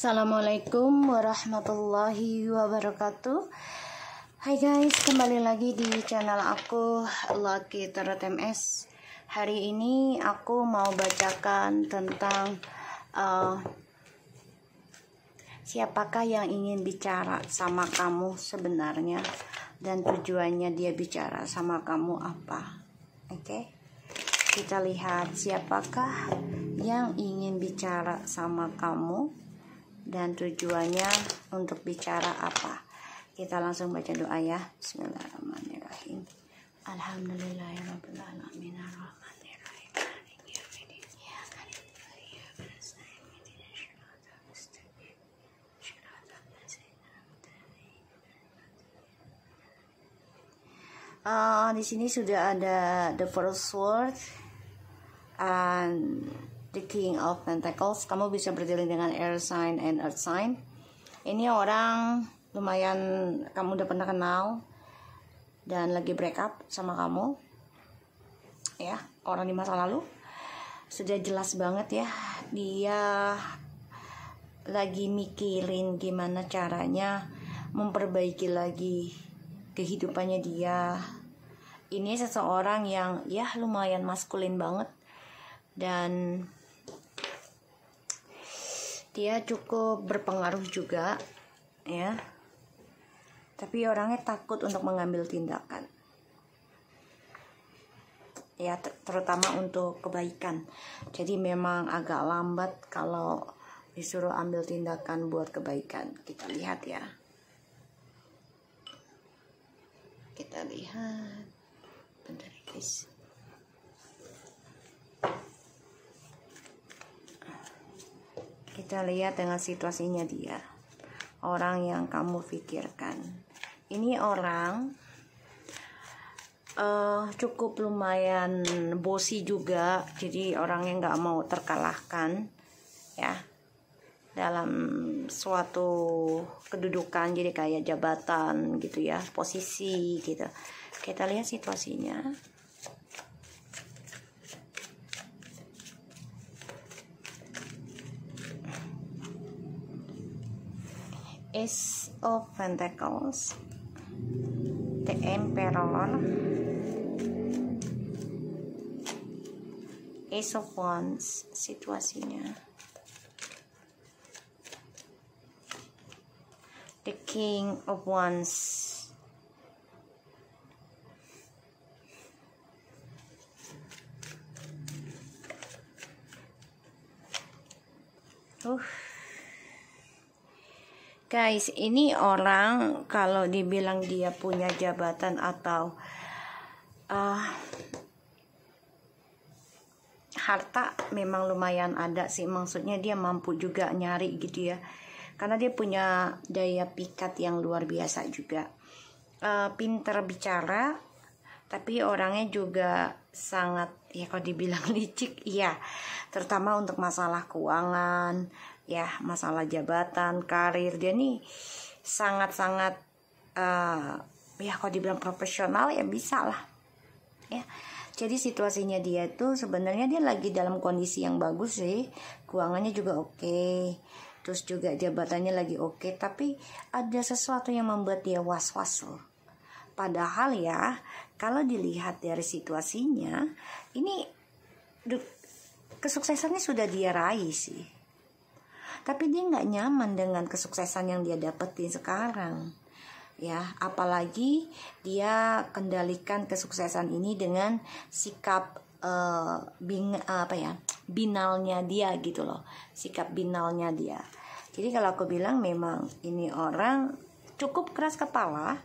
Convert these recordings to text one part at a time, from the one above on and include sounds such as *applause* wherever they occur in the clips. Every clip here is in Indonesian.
Assalamualaikum warahmatullahi wabarakatuh Hai guys, kembali lagi di channel aku Lucky Tarot MS Hari ini aku mau bacakan tentang uh, Siapakah yang ingin bicara sama kamu sebenarnya Dan tujuannya dia bicara sama kamu apa Oke okay? Kita lihat siapakah yang ingin bicara sama kamu dan tujuannya untuk bicara apa. Kita langsung baca doa ya. Bismillahirrahmanirrahim. Alhamdulillahirrahmanirrahim. Uh, di sini sudah ada the first word and The King of Pentacles. Kamu bisa berdealing dengan air sign and earth sign. Ini orang lumayan kamu udah pernah kenal dan lagi break up sama kamu. Ya, orang di masa lalu. Sudah jelas banget ya, dia lagi mikirin gimana caranya memperbaiki lagi kehidupannya dia. Ini seseorang yang ya lumayan maskulin banget dan dia cukup berpengaruh juga ya tapi orangnya takut untuk mengambil tindakan ya ter terutama untuk kebaikan jadi memang agak lambat kalau disuruh ambil tindakan buat kebaikan kita lihat ya kita lihat bentar guys kita lihat dengan situasinya dia orang yang kamu pikirkan ini orang uh, cukup lumayan bosi juga jadi orang yang nggak mau terkalahkan ya dalam suatu kedudukan jadi kayak jabatan gitu ya posisi gitu kita lihat situasinya Ace of Pentacles, the Emperor, Ace of Wands, situasinya. The King of Wands, Guys, ini orang kalau dibilang dia punya jabatan atau uh, harta memang lumayan ada sih. Maksudnya dia mampu juga nyari gitu ya. Karena dia punya daya pikat yang luar biasa juga. Uh, pinter bicara, tapi orangnya juga sangat ya kalau dibilang *laughs* licik iya terutama untuk masalah keuangan ya masalah jabatan karir dia nih sangat-sangat uh, ya kalau dibilang profesional ya bisa lah ya jadi situasinya dia itu sebenarnya dia lagi dalam kondisi yang bagus sih keuangannya juga oke okay. terus juga jabatannya lagi oke okay. tapi ada sesuatu yang membuat dia was-was loh Padahal ya, kalau dilihat dari situasinya, ini kesuksesannya sudah dia raih sih. Tapi dia nggak nyaman dengan kesuksesan yang dia dapetin sekarang. Ya, apalagi dia kendalikan kesuksesan ini dengan sikap uh, eh, bing apa ya? binalnya dia gitu loh. Sikap binalnya dia. Jadi kalau aku bilang memang ini orang cukup keras kepala,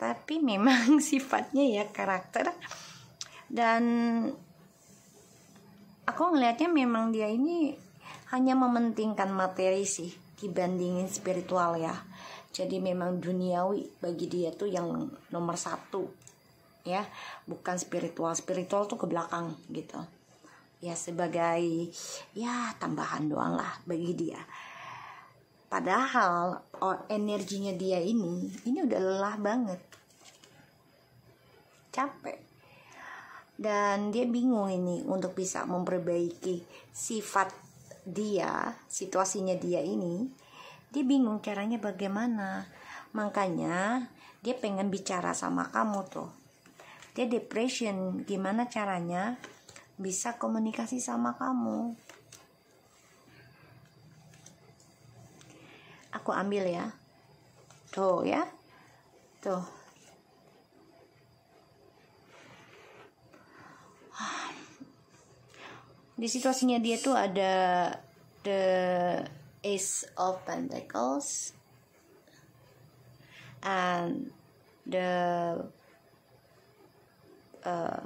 tapi memang *laughs* sifatnya ya karakter dan aku ngelihatnya memang dia ini hanya mementingkan materi sih dibandingin spiritual ya jadi memang duniawi bagi dia tuh yang nomor satu ya bukan spiritual spiritual tuh ke belakang gitu ya sebagai ya tambahan doang lah bagi dia Padahal energinya dia ini, ini udah lelah banget. Capek. Dan dia bingung ini untuk bisa memperbaiki sifat dia, situasinya dia ini. Dia bingung caranya bagaimana. Makanya dia pengen bicara sama kamu tuh. Dia depression, gimana caranya bisa komunikasi sama kamu? aku ambil ya tuh ya tuh *sighs* di situasinya dia tuh ada the ace of pentacles and the uh,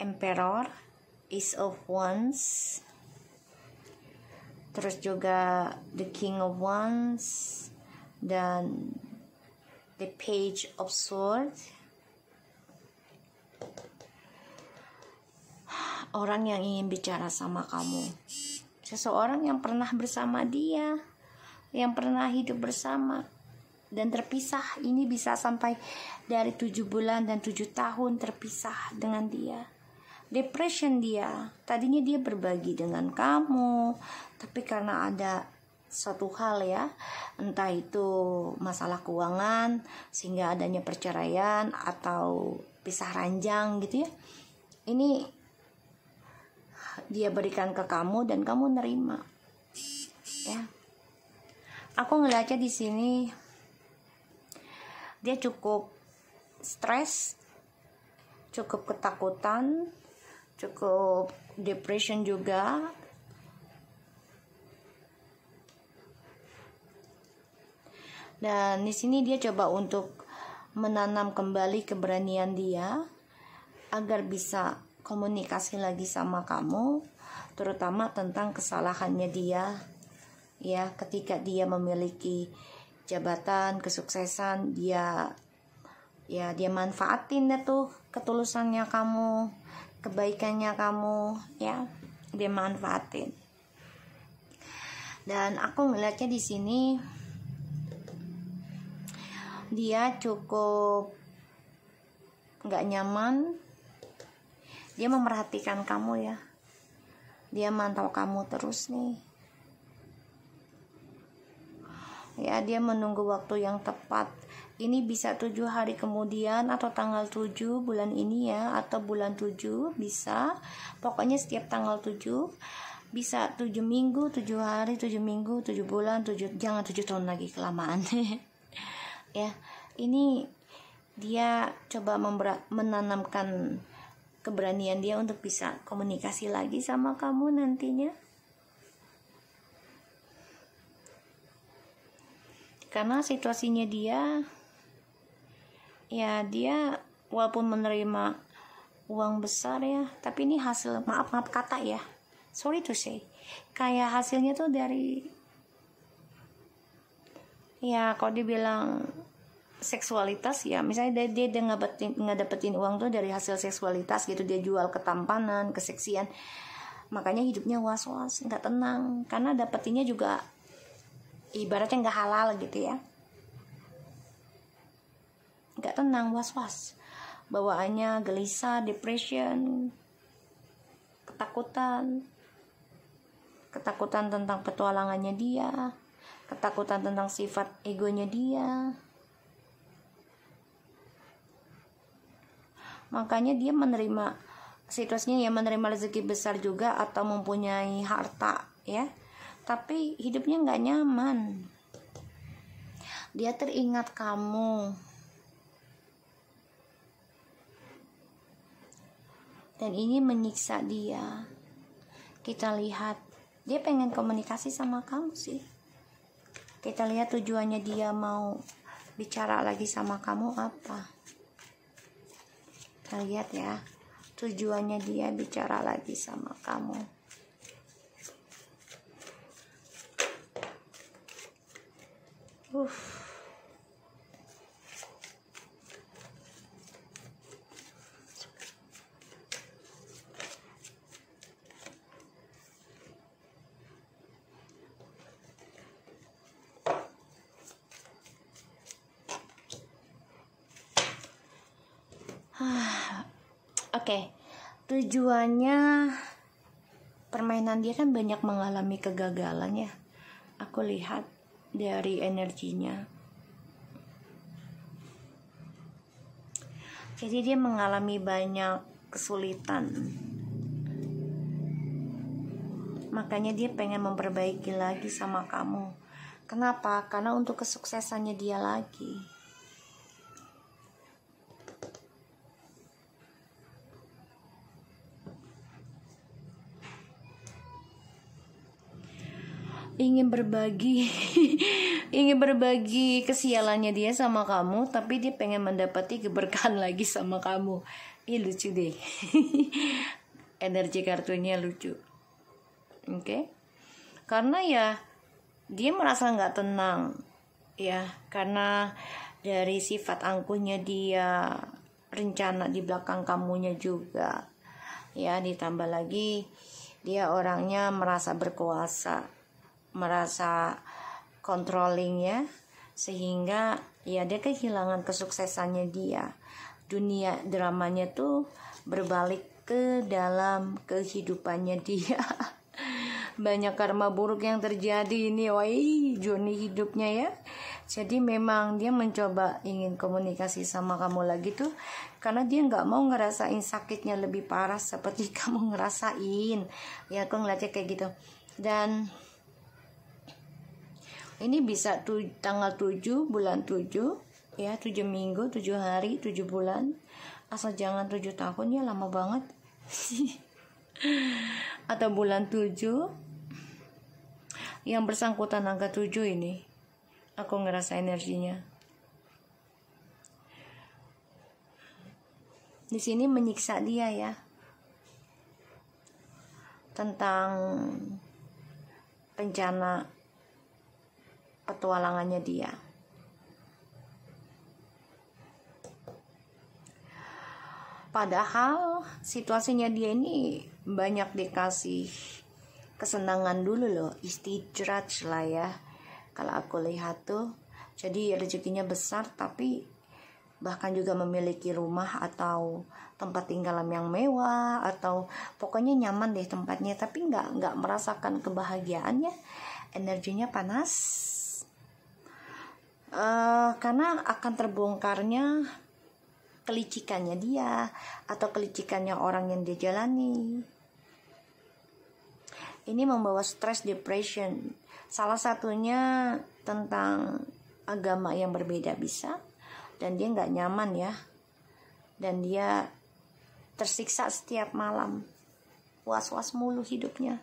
emperor Ace of wands terus juga The King of Wands dan The Page of Swords orang yang ingin bicara sama kamu seseorang yang pernah bersama dia yang pernah hidup bersama dan terpisah ini bisa sampai dari tujuh bulan dan tujuh tahun terpisah dengan dia depression dia tadinya dia berbagi dengan kamu tapi karena ada satu hal ya entah itu masalah keuangan sehingga adanya perceraian atau pisah ranjang gitu ya ini dia berikan ke kamu dan kamu nerima ya aku ngelihatnya di sini dia cukup stres cukup ketakutan cukup depression juga dan di sini dia coba untuk menanam kembali keberanian dia agar bisa komunikasi lagi sama kamu terutama tentang kesalahannya dia ya ketika dia memiliki jabatan kesuksesan dia ya dia manfaatin itu tuh ketulusannya kamu kebaikannya kamu ya dia manfaatin dan aku melihatnya di sini dia cukup nggak nyaman dia memperhatikan kamu ya dia mantau kamu terus nih ya dia menunggu waktu yang tepat ini bisa tujuh hari kemudian atau tanggal 7 bulan ini ya atau bulan 7 bisa pokoknya setiap tanggal 7 bisa tujuh minggu, tujuh hari, tujuh minggu, tujuh bulan, tujuh jangan tujuh tahun lagi kelamaan. *laughs* ya, ini dia coba menanamkan keberanian dia untuk bisa komunikasi lagi sama kamu nantinya. Karena situasinya dia ya dia walaupun menerima uang besar ya tapi ini hasil maaf maaf kata ya sorry to say kayak hasilnya tuh dari ya kalau dibilang seksualitas ya misalnya dia dia, dia ngabetin, ngedapetin uang tuh dari hasil seksualitas gitu dia jual ketampanan keseksian makanya hidupnya was was nggak tenang karena dapetinnya juga ibaratnya nggak halal gitu ya nggak tenang was-was bawaannya gelisah depression ketakutan ketakutan tentang petualangannya dia ketakutan tentang sifat egonya dia makanya dia menerima situasinya ya menerima rezeki besar juga atau mempunyai harta ya tapi hidupnya nggak nyaman dia teringat kamu dan ini menyiksa dia kita lihat dia pengen komunikasi sama kamu sih kita lihat tujuannya dia mau bicara lagi sama kamu apa kita lihat ya tujuannya dia bicara lagi sama kamu Uff. Oke, tujuannya permainan dia kan banyak mengalami kegagalan ya. Aku lihat dari energinya. Jadi dia mengalami banyak kesulitan. Makanya dia pengen memperbaiki lagi sama kamu. Kenapa? Karena untuk kesuksesannya dia lagi. ingin berbagi *laughs* ingin berbagi kesialannya dia sama kamu tapi dia pengen mendapati keberkahan *laughs* lagi sama kamu ini lucu deh *laughs* energi kartunya lucu oke okay? karena ya dia merasa nggak tenang ya karena dari sifat angkuhnya dia rencana di belakang kamunya juga ya ditambah lagi dia orangnya merasa berkuasa merasa controlling ya sehingga ya dia kehilangan kesuksesannya dia dunia dramanya tuh berbalik ke dalam kehidupannya *laughs* dia banyak karma buruk yang terjadi ini wah Joni hidupnya ya jadi memang dia mencoba ingin komunikasi sama kamu lagi tuh karena dia nggak mau ngerasain sakitnya lebih parah seperti *laughs* kamu ngerasain ya aku ngeliatnya kayak gitu dan ini bisa tu, tanggal 7 bulan 7 ya 7 minggu 7 hari 7 bulan asal jangan 7 tahun ya lama banget *laughs* atau bulan 7 yang bersangkutan angka 7 ini aku ngerasa energinya di sini menyiksa dia ya tentang rencana petualangannya dia. Padahal situasinya dia ini banyak dikasih kesenangan dulu loh, istijraj lah ya. Kalau aku lihat tuh, jadi rezekinya besar tapi bahkan juga memiliki rumah atau tempat tinggal yang mewah atau pokoknya nyaman deh tempatnya tapi nggak nggak merasakan kebahagiaannya energinya panas uh, karena akan terbongkarnya kelicikannya dia atau kelicikannya orang yang dia jalani. Ini membawa stres depression. Salah satunya tentang agama yang berbeda bisa dan dia nggak nyaman ya dan dia tersiksa setiap malam was was mulu hidupnya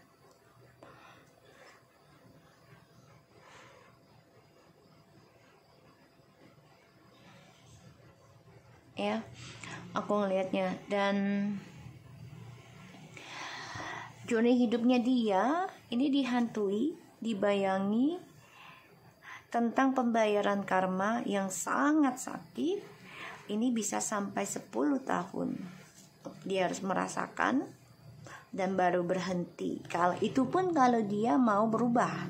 ya aku ngelihatnya dan Joni hidupnya dia ini dihantui dibayangi tentang pembayaran karma yang sangat sakit ini bisa sampai 10 tahun dia harus merasakan dan baru berhenti. Kalau itu pun kalau dia mau berubah,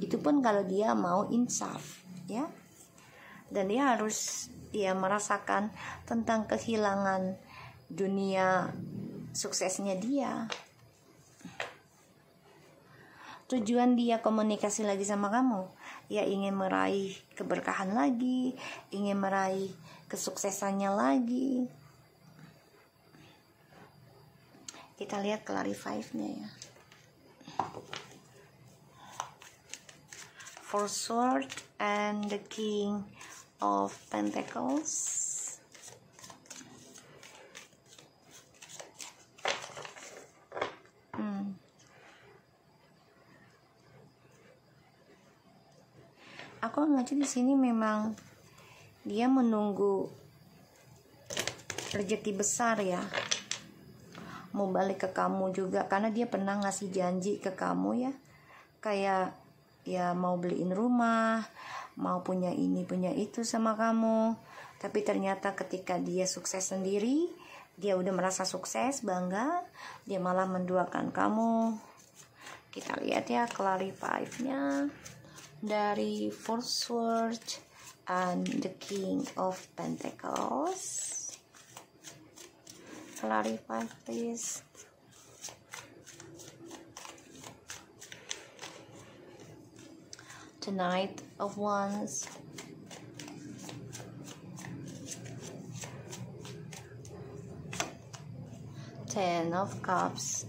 itu pun kalau dia mau insaf, ya. Dan dia harus dia merasakan tentang kehilangan dunia suksesnya dia. Tujuan dia komunikasi lagi sama kamu, ia ingin meraih keberkahan lagi, ingin meraih kesuksesannya lagi. Kita lihat clarify-nya ya. For sword and the king of Pentacles. Hmm. Aku ngaji di sini memang dia menunggu rezeki besar ya mau balik ke kamu juga karena dia pernah ngasih janji ke kamu ya kayak ya mau beliin rumah mau punya ini punya itu sama kamu tapi ternyata ketika dia sukses sendiri dia udah merasa sukses bangga dia malah menduakan kamu kita lihat ya clarify nya dari four swords and the King of Pentacles clarify please the Knight of Wands, Ten of Cups,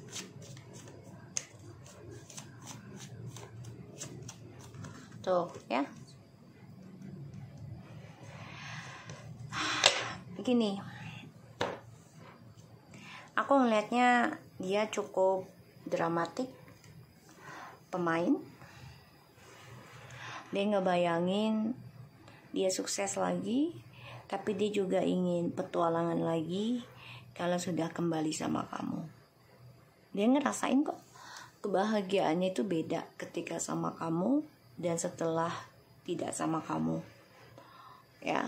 tuh ya. Gini, aku ngelihatnya dia cukup dramatik pemain dia nggak bayangin dia sukses lagi tapi dia juga ingin petualangan lagi kalau sudah kembali sama kamu dia ngerasain kok kebahagiaannya itu beda ketika sama kamu dan setelah tidak sama kamu ya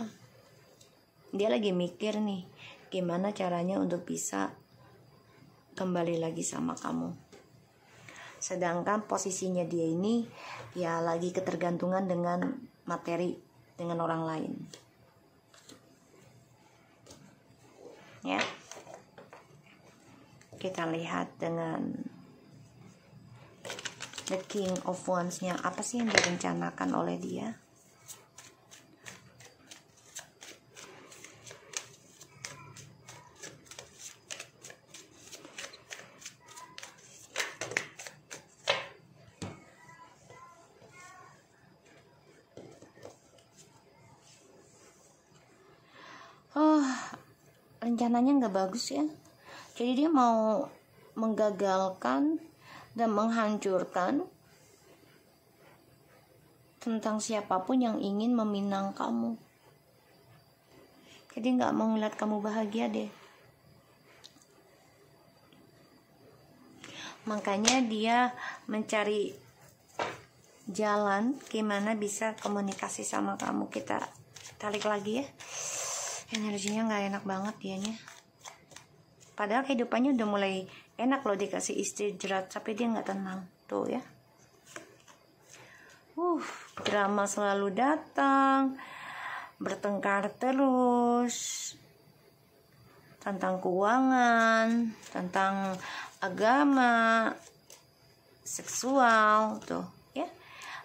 dia lagi mikir nih gimana caranya untuk bisa kembali lagi sama kamu sedangkan posisinya dia ini ya lagi ketergantungan dengan materi dengan orang lain ya kita lihat dengan the king of wands nya apa sih yang direncanakan oleh dia rencananya nggak bagus ya jadi dia mau menggagalkan dan menghancurkan tentang siapapun yang ingin meminang kamu jadi nggak mau ngeliat kamu bahagia deh makanya dia mencari jalan gimana bisa komunikasi sama kamu kita tarik lagi ya energinya nggak enak banget dianya padahal kehidupannya udah mulai enak loh dikasih istri jerat tapi dia nggak tenang tuh ya uh drama selalu datang bertengkar terus tentang keuangan tentang agama seksual tuh ya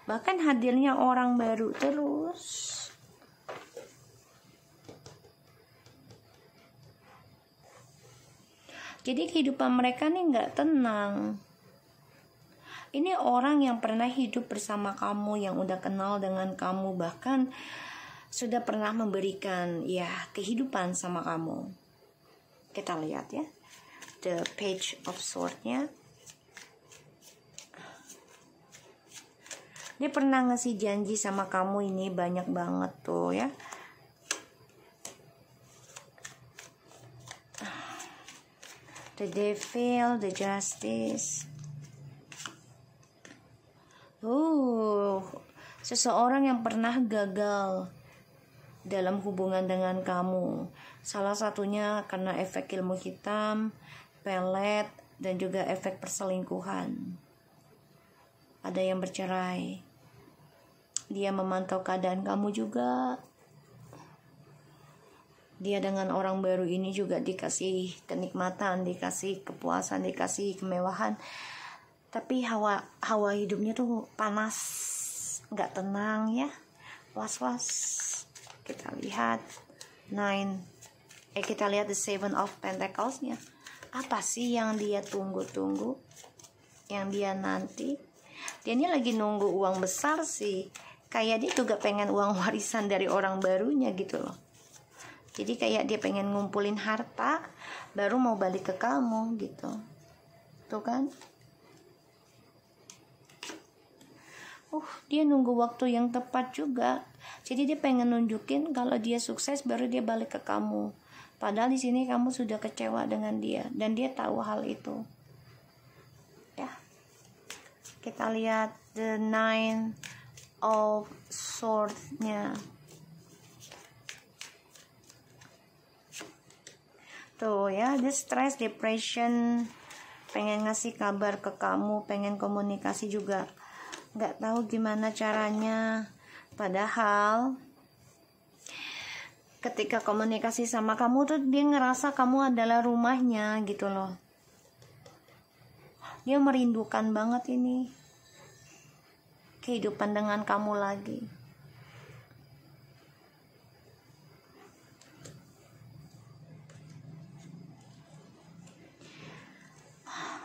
bahkan hadirnya orang baru terus Jadi kehidupan mereka nih nggak tenang. Ini orang yang pernah hidup bersama kamu, yang udah kenal dengan kamu, bahkan sudah pernah memberikan ya kehidupan sama kamu. Kita lihat ya, the page of swordnya. Dia pernah ngasih janji sama kamu ini banyak banget tuh ya the devil, the justice. Oh, seseorang yang pernah gagal dalam hubungan dengan kamu. Salah satunya karena efek ilmu hitam, pelet, dan juga efek perselingkuhan. Ada yang bercerai. Dia memantau keadaan kamu juga dia dengan orang baru ini juga dikasih kenikmatan, dikasih kepuasan, dikasih kemewahan. Tapi hawa hawa hidupnya tuh panas, nggak tenang ya, was was. Kita lihat nine, eh kita lihat the seven of pentaclesnya. Apa sih yang dia tunggu-tunggu, yang dia nanti? Dia ini lagi nunggu uang besar sih. Kayak dia juga pengen uang *laughs* warisan dari orang barunya gitu loh jadi kayak dia pengen ngumpulin harta baru mau balik ke kamu gitu tuh kan uh dia nunggu waktu yang tepat juga jadi dia pengen nunjukin kalau dia sukses baru dia balik ke kamu padahal di sini kamu sudah kecewa dengan dia dan dia tahu hal itu ya kita lihat the nine of Swords-nya. gitu ya dia stress depression pengen ngasih kabar ke kamu pengen komunikasi juga nggak tahu gimana caranya padahal ketika komunikasi sama kamu tuh dia ngerasa kamu adalah rumahnya gitu loh dia merindukan banget ini kehidupan dengan kamu lagi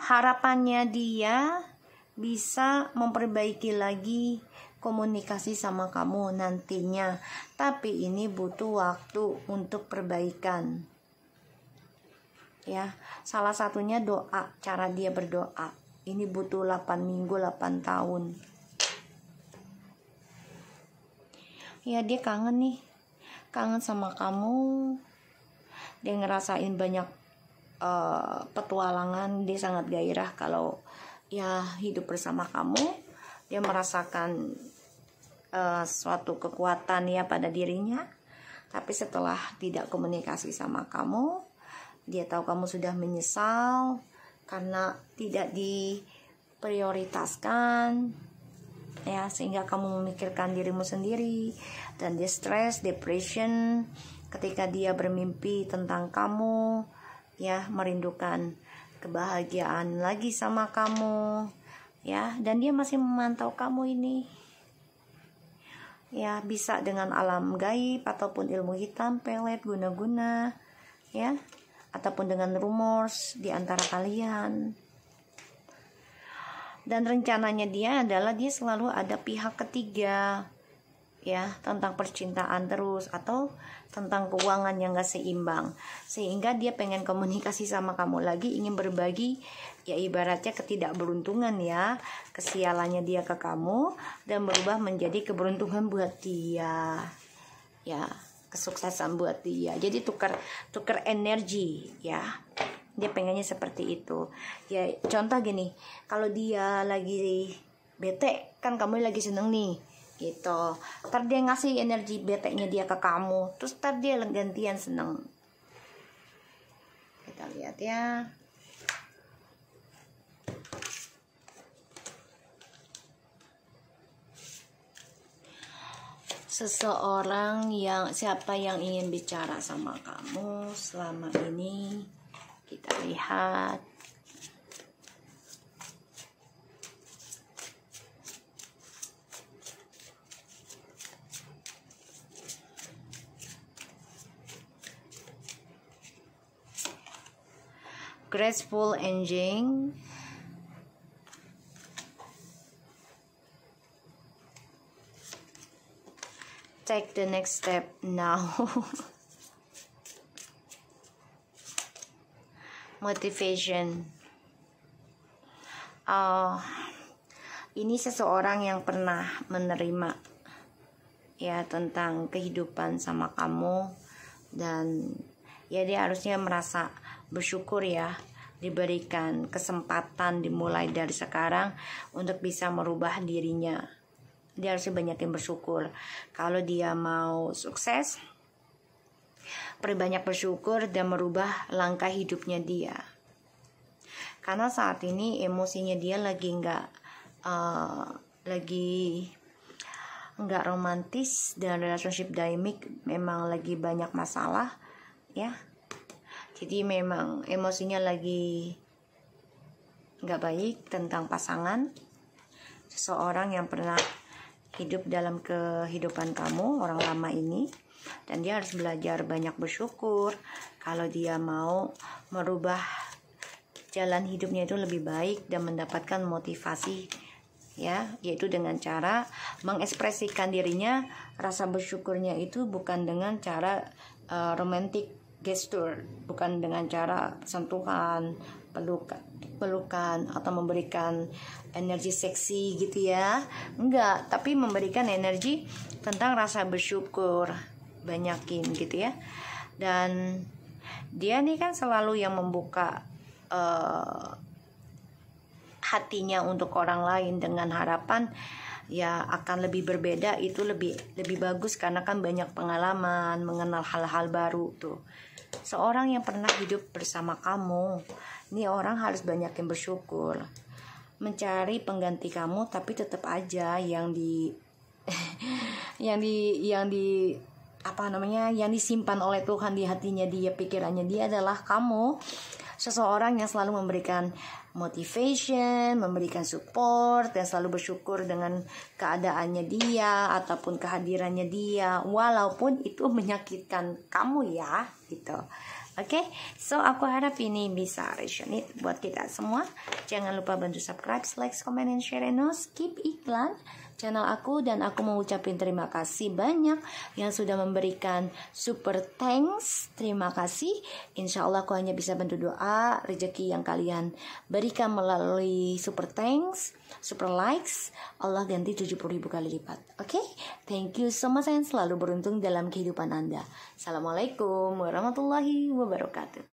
harapannya dia bisa memperbaiki lagi komunikasi sama kamu nantinya. Tapi ini butuh waktu untuk perbaikan. Ya, salah satunya doa, cara dia berdoa. Ini butuh 8 minggu, 8 tahun. Ya, dia kangen nih. Kangen sama kamu. Dia ngerasain banyak Eh, petualangan dia sangat gairah kalau ya hidup bersama kamu dia merasakan uh, suatu kekuatan ya pada dirinya tapi setelah tidak komunikasi sama kamu dia tahu kamu sudah menyesal karena tidak diprioritaskan ya sehingga kamu memikirkan dirimu sendiri dan dia stres depression ketika dia bermimpi tentang kamu ya merindukan kebahagiaan lagi sama kamu ya dan dia masih memantau kamu ini ya bisa dengan alam gaib ataupun ilmu hitam pelet guna-guna ya ataupun dengan rumors di antara kalian dan rencananya dia adalah dia selalu ada pihak ketiga ya tentang percintaan terus atau tentang keuangan yang gak seimbang sehingga dia pengen komunikasi sama kamu lagi ingin berbagi ya ibaratnya ketidakberuntungan ya kesialannya dia ke kamu dan berubah menjadi keberuntungan buat dia ya kesuksesan buat dia jadi tukar tukar energi ya dia pengennya seperti itu ya contoh gini kalau dia lagi bete kan kamu lagi seneng nih gitu ntar dia ngasih energi beteknya dia ke kamu terus ntar dia gantian seneng kita lihat ya seseorang yang siapa yang ingin bicara sama kamu selama ini kita lihat graceful engine, take the next step now *laughs* motivation uh, ini seseorang yang pernah menerima ya tentang kehidupan sama kamu dan ya dia harusnya merasa bersyukur ya diberikan kesempatan dimulai dari sekarang untuk bisa merubah dirinya. Dia harus yang bersyukur. Kalau dia mau sukses, perbanyak bersyukur dan merubah langkah hidupnya dia. Karena saat ini emosinya dia lagi nggak uh, lagi nggak romantis dan relationship dynamic memang lagi banyak masalah ya jadi memang emosinya lagi nggak baik tentang pasangan seseorang yang pernah hidup dalam kehidupan kamu orang lama ini dan dia harus belajar banyak bersyukur kalau dia mau merubah jalan hidupnya itu lebih baik dan mendapatkan motivasi ya yaitu dengan cara mengekspresikan dirinya rasa bersyukurnya itu bukan dengan cara uh, romantik gestur, bukan dengan cara sentuhan, pelukan, pelukan atau memberikan energi seksi gitu ya. Enggak, tapi memberikan energi tentang rasa bersyukur, banyakin gitu ya. Dan dia nih kan selalu yang membuka uh, hatinya untuk orang lain dengan harapan ya akan lebih berbeda itu lebih lebih bagus karena kan banyak pengalaman mengenal hal-hal baru tuh seorang yang pernah hidup bersama kamu. Ini orang harus banyak yang bersyukur. Mencari pengganti kamu tapi tetap aja yang di *laughs* yang di yang di apa namanya yang disimpan oleh Tuhan di hatinya dia pikirannya dia adalah kamu seseorang yang selalu memberikan motivation, memberikan support, dan selalu bersyukur dengan keadaannya dia ataupun kehadirannya dia, walaupun itu menyakitkan kamu ya, gitu. Oke, okay? so aku harap ini bisa resonate buat kita semua. Jangan lupa bantu subscribe, like, comment, and share, and no skip iklan channel aku dan aku mengucapkan terima kasih banyak yang sudah memberikan super thanks. Terima kasih. Insya Allah aku hanya bisa bantu doa rezeki yang kalian berikan melalui super thanks, super likes. Allah ganti 70 ribu kali lipat. Oke? Okay? Thank you so much. Saya selalu beruntung dalam kehidupan Anda. Assalamualaikum warahmatullahi wabarakatuh.